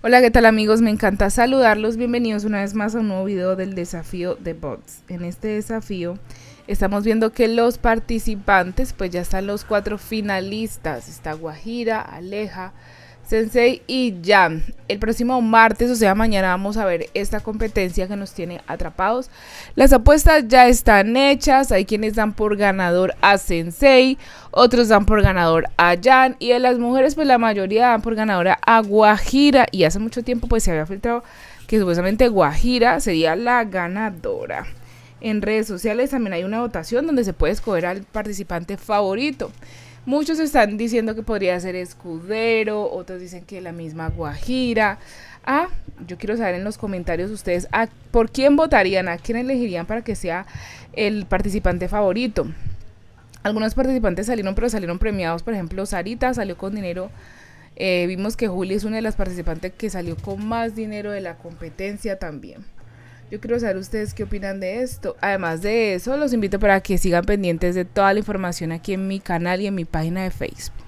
Hola, ¿qué tal amigos? Me encanta saludarlos. Bienvenidos una vez más a un nuevo video del desafío de bots. En este desafío estamos viendo que los participantes, pues ya están los cuatro finalistas. Está Guajira, Aleja, Sensei y Jan, el próximo martes, o sea, mañana vamos a ver esta competencia que nos tiene atrapados. Las apuestas ya están hechas, hay quienes dan por ganador a Sensei, otros dan por ganador a Jan y de las mujeres pues la mayoría dan por ganadora a Guajira y hace mucho tiempo pues se había filtrado que supuestamente Guajira sería la ganadora. En redes sociales también hay una votación donde se puede escoger al participante favorito. Muchos están diciendo que podría ser escudero, otros dicen que la misma Guajira. Ah, yo quiero saber en los comentarios ustedes por quién votarían, a quién elegirían para que sea el participante favorito. Algunos participantes salieron, pero salieron premiados. Por ejemplo, Sarita salió con dinero. Eh, vimos que Juli es una de las participantes que salió con más dinero de la competencia también. Yo quiero saber ustedes qué opinan de esto. Además de eso, los invito para que sigan pendientes de toda la información aquí en mi canal y en mi página de Facebook.